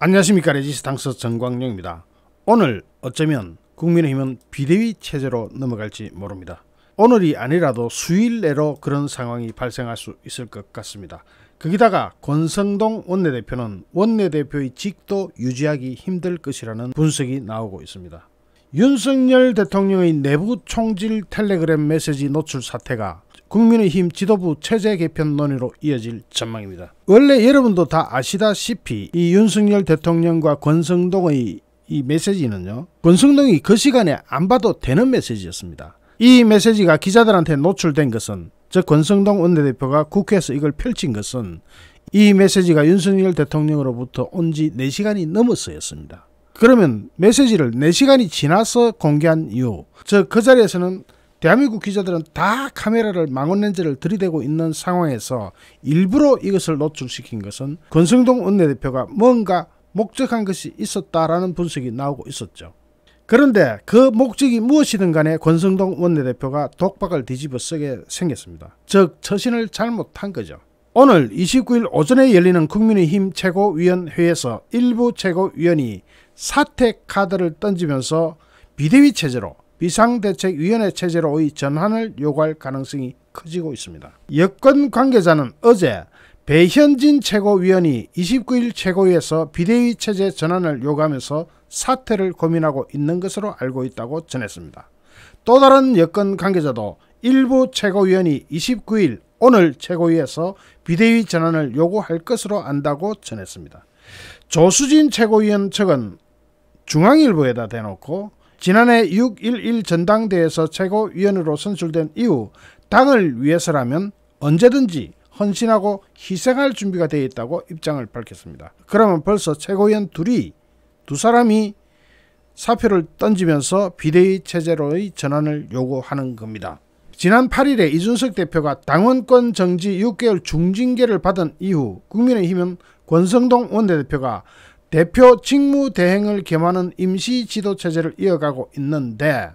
안녕하십니까 레지스탕스 정광용입니다. 오늘 어쩌면 국민의힘은 비대위 체제로 넘어갈지 모릅니다. 오늘이 아니라도 수일 내로 그런 상황이 발생할 수 있을 것 같습니다. 거기다가 권성동 원내대표는 원내대표의 직도 유지하기 힘들 것이라는 분석이 나오고 있습니다. 윤석열 대통령의 내부 총질 텔레그램 메시지 노출 사태가 국민의힘 지도부 체제 개편 논의로 이어질 전망입니다. 원래 여러분도 다 아시다시피 이 윤석열 대통령과 권성동의 이 메시지는요. 권성동이 그 시간에 안 봐도 되는 메시지였습니다. 이 메시지가 기자들한테 노출된 것은 즉 권성동 원내대표가 국회에서 이걸 펼친 것은 이 메시지가 윤석열 대통령으로부터 온 지 4시간이 넘었어였습니다. 그러면 메시지를 4시간이 지나서 공개한 이유 즉그 자리에서는 대한민국 기자들은 다 카메라를 망원 렌즈를 들이대고 있는 상황에서 일부러 이것을 노출시킨 것은 권성동 원내대표가 뭔가 목적한 것이 있었다라는 분석이 나오고 있었죠. 그런데 그 목적이 무엇이든 간에 권성동 원내대표가 독박을 뒤집어 쓰게 생겼습니다. 즉 처신을 잘못한 거죠. 오늘 29일 오전에 열리는 국민의힘 최고위원회에서 일부 최고위원이 사퇴 카드를 던지면서 비대위 체제로 비상대책위원회 체제로의 전환을 요구할 가능성이 커지고 있습니다. 여권 관계자는 어제 배현진 최고위원이 29일 최고위에서 비대위 체제 전환을 요구하면서 사태를 고민하고 있는 것으로 알고 있다고 전했습니다. 또 다른 여권 관계자도 일부 최고위원이 29일 오늘 최고위에서 비대위 전환을 요구할 것으로 안다고 전했습니다. 조수진 최고위원 측은 중앙일보에다 대놓고 지난해 6.11 전당대회에서 최고위원으로 선출된 이후 당을 위해서라면 언제든지 헌신하고 희생할 준비가 되어 있다고 입장을 밝혔습니다. 그러면 벌써 최고위원 둘이 두 사람이 사표를 던지면서 비대위 체제로의 전환을 요구하는 겁니다. 지난 8일에 이준석 대표가 당원권 정지 6개월 중징계를 받은 이후 국민의힘은 권성동 원내대표가 대표 직무 대행을 겸하는 임시 지도 체제를 이어가고 있는데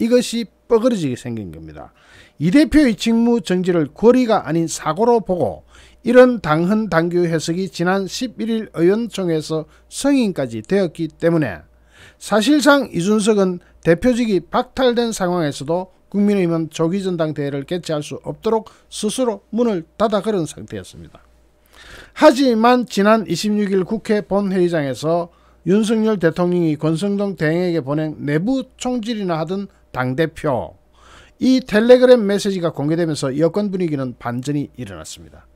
이것이 뻐그러지게 생긴 겁니다. 이 대표의 직무 정지를 거리가 아닌 사고로 보고 이런 당헌 당규 해석이 지난 11일 의원총회에서 승인까지 되었기 때문에 사실상 이준석은 대표직이 박탈된 상황에서도 국민의힘은 조기전당대회를 개최할 수 없도록 스스로 문을 닫아 걸은 상태였습니다. 하지만 지난 26일 국회 본회의장에서 윤석열 대통령이 권성동 대행에게 보낸 내부 총질이나 하던 당대표 이 텔레그램 메시지가 공개되면서 여권 분위기는 반전이 일어났습니다.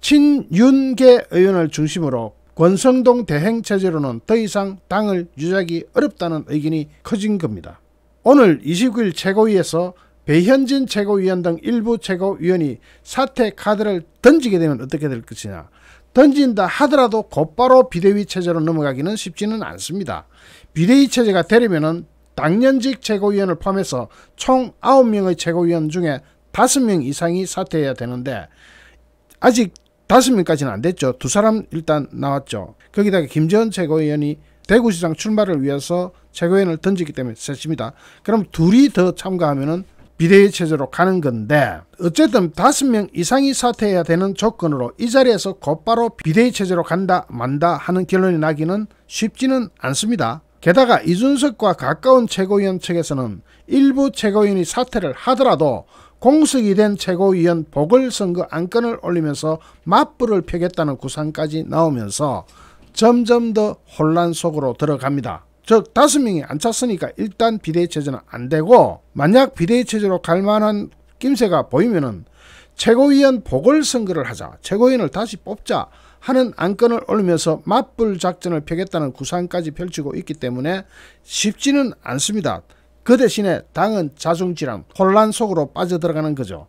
친윤계 의원을 중심으로 권성동 대행 체제로는 더 이상 당을 유지하기 어렵다는 의견이 커진 겁니다. 오늘 29일 최고위에서 배현진 최고위원 등 일부 최고위원이 사퇴 카드를 던지게 되면 어떻게 될 것이냐 던진다 하더라도 곧바로 비대위 체제로 넘어가기는 쉽지는 않습니다. 비대위 체제가 되려면 당년직 최고위원을 포함해서 총 9명의 최고위원 중에 5명 이상이 사퇴해야 되는데 아직 5명까지는 안 됐죠. 두 사람 일단 나왔죠. 거기다가 김재원 최고위원이 대구시장 출마를 위해서 최고위원을 던지기 때문에 셋입니다. 그럼 둘이 더 참가하면 은 비대위 체제로 가는 건데 어쨌든 다섯 명 이상이 사퇴해야 되는 조건으로 이 자리에서 곧바로 비대위 체제로 간다 만다 하는 결론이 나기는 쉽지는 않습니다. 게다가 이준석과 가까운 최고위원 측에서는 일부 최고위원이 사퇴를 하더라도 공석이 된 최고위원 보궐선거 안건을 올리면서 맞불을 펴겠다는 구상까지 나오면서 점점 더 혼란 속으로 들어갑니다. 즉 다섯 명이 안 찼으니까 일단 비대위 체제는 안 되고 만약 비대위 체제로 갈 만한 낌새가 보이면은 최고위원 보궐선거를 하자 최고위원을 다시 뽑자 하는 안건을 올리면서 맞불 작전을 펴겠다는 구상까지 펼치고 있기 때문에 쉽지는 않습니다. 그 대신에 당은 자중질환 혼란 속으로 빠져들어가는 거죠.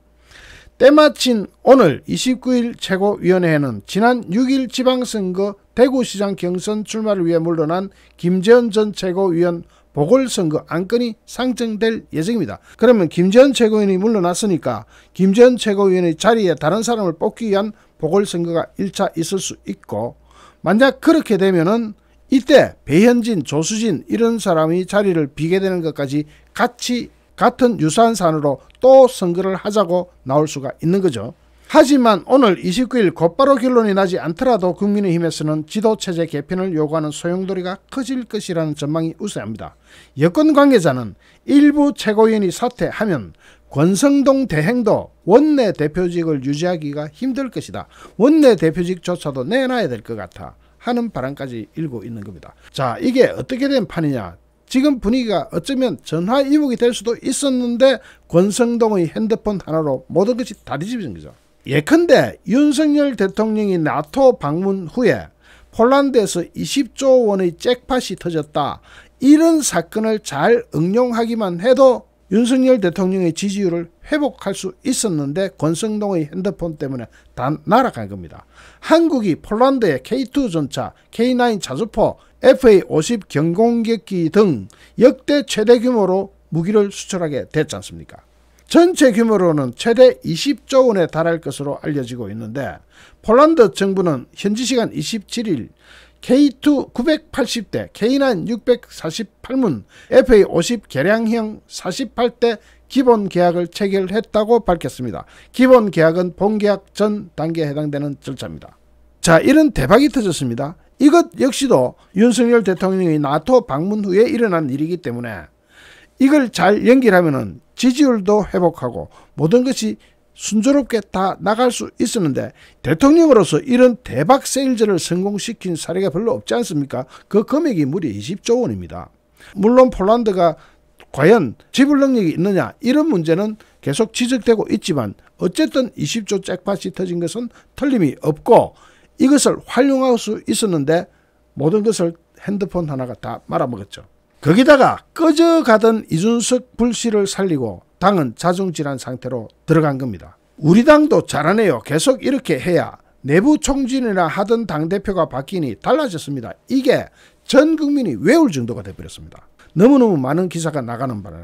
때마침 오늘 29일 최고위원회에는 지난 6일 지방선거 대구시장 경선 출마를 위해 물러난 김재현 전 최고위원 보궐선거 안건이 상정될 예정입니다. 그러면 김재현 최고위원이 물러났으니까 김재현 최고위원의 자리에 다른 사람을 뽑기 위한 보궐선거가 1차 있을 수 있고 만약 그렇게 되면은 이때 배현진, 조수진 이런 사람이 자리를 비게 되는 것까지 같이 같은 유사한 사안으로 또 선거를 하자고 나올 수가 있는 거죠. 하지만 오늘 29일 곧바로 결론이 나지 않더라도 국민의힘에서는 지도체제 개편을 요구하는 소용돌이가 커질 것이라는 전망이 우세합니다. 여권 관계자는 일부 최고위원이 사퇴하면 권성동 대행도 원내 대표직을 유지하기가 힘들 것이다. 원내 대표직조차도 내놔야 될 것 같아. 하는 바람까지 일고 있는 겁니다. 자 이게 어떻게 된 판이냐 지금 분위기가 어쩌면 전화위복이 될 수도 있었는데 권성동의 핸드폰 하나로 모든 것이 다 뒤집어진 거죠. 예컨대 윤석열 대통령이 나토 방문 후에 폴란드에서 20조 원의 잭팟이 터졌다. 이런 사건을 잘 응용하기만 해도 윤석열 대통령의 지지율을 회복할 수 있었는데 권성동의 핸드폰 때문에 단 날아간 겁니다. 한국이 폴란드의 K2 전차, K9 자주포, FA50 경공격기 등 역대 최대 규모로 무기를 수출하게 됐지 않습니까? 전체 규모로는 최대 20조 원에 달할 것으로 알려지고 있는데 폴란드 정부는 현지 시간 27일 K2 980대, K9 648문, FA50 개량형 48대 기본 계약을 체결했다고 밝혔습니다. 기본 계약은 본계약 전 단계에 해당되는 절차입니다. 자, 이런 대박이 터졌습니다. 이것 역시도 윤석열 대통령의 나토 방문 후에 일어난 일이기 때문에 이걸 잘 연결하면 지지율도 회복하고 모든 것이 순조롭게 다 나갈 수 있었는데 대통령으로서 이런 대박 세일즈를 성공시킨 사례가 별로 없지 않습니까? 그 금액이 무려 20조 원입니다. 물론 폴란드가 과연 지불 능력이 있느냐 이런 문제는 계속 지적되고 있지만 어쨌든 20조 잭팟이 터진 것은 틀림이 없고 이것을 활용할 수 있었는데 모든 것을 핸드폰 하나가 다 말아먹었죠. 거기다가 꺼져가던 이준석 불씨를 살리고 당은 자중질환 상태로 들어간 겁니다. 우리 당도 잘하네요. 계속 이렇게 해야 내부 총진이나 하던 당대표가 바뀌니 달라졌습니다. 이게 전 국민이 외울 정도가 되버렸습니다 너무너무 많은 기사가 나가는 바람에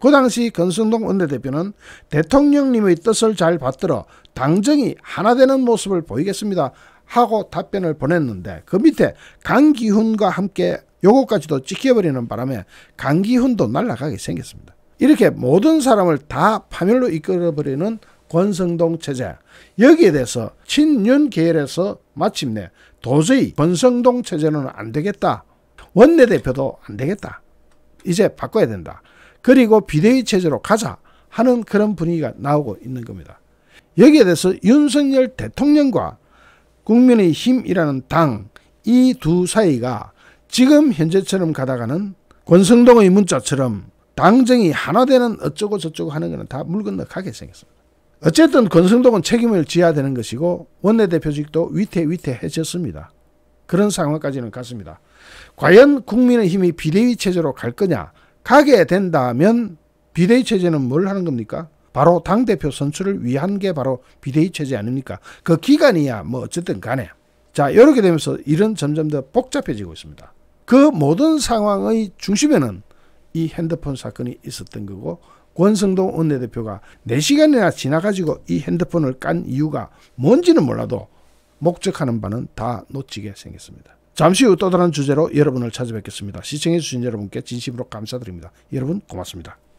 그 당시 건성동 원내대표는 대통령님의 뜻을 잘 받들어 당정이 하나 되는 모습을 보이겠습니다 하고 답변을 보냈는데 그 밑에 강기훈과 함께 요거까지도 찍혀버리는 바람에 강기훈도 날라가게 생겼습니다. 이렇게 모든 사람을 다 파멸로 이끌어버리는 권성동 체제 여기에 대해서 친윤 계열에서 마침내 도저히 권성동 체제는 안 되겠다. 원내대표도 안 되겠다. 이제 바꿔야 된다. 그리고 비대위 체제로 가자 하는 그런 분위기가 나오고 있는 겁니다. 여기에 대해서 윤석열 대통령과 국민의힘이라는 당 이 두 사이가 지금 현재처럼 가다가는 권성동의 문자처럼 당정이 하나 되는 어쩌고 저쩌고 하는 거는 다물 건너 가게 생겼습니다. 어쨌든 권성동은 책임을 지어야 되는 것이고 원내대표직도 위태위태해졌습니다. 그런 상황까지는 갔습니다. 과연 국민의힘이 비대위 체제로 갈 거냐? 가게 된다면 비대위 체제는 뭘 하는 겁니까? 바로 당대표 선출을 위한 게 바로 비대위 체제 아닙니까? 그 기간이야 뭐 어쨌든 간에. 자, 이렇게 되면서 일은 점점 더 복잡해지고 있습니다. 그 모든 상황의 중심에는 이 핸드폰 사건이 있었던 거고 권성동 원내대표가 4시간이나 지나가지고 이 핸드폰을 깐 이유가 뭔지는 몰라도 목적하는 바는 다 놓치게 생겼습니다. 잠시 후 또 다른 주제로 여러분을 찾아뵙겠습니다. 시청해주신 여러분께 진심으로 감사드립니다. 여러분 고맙습니다.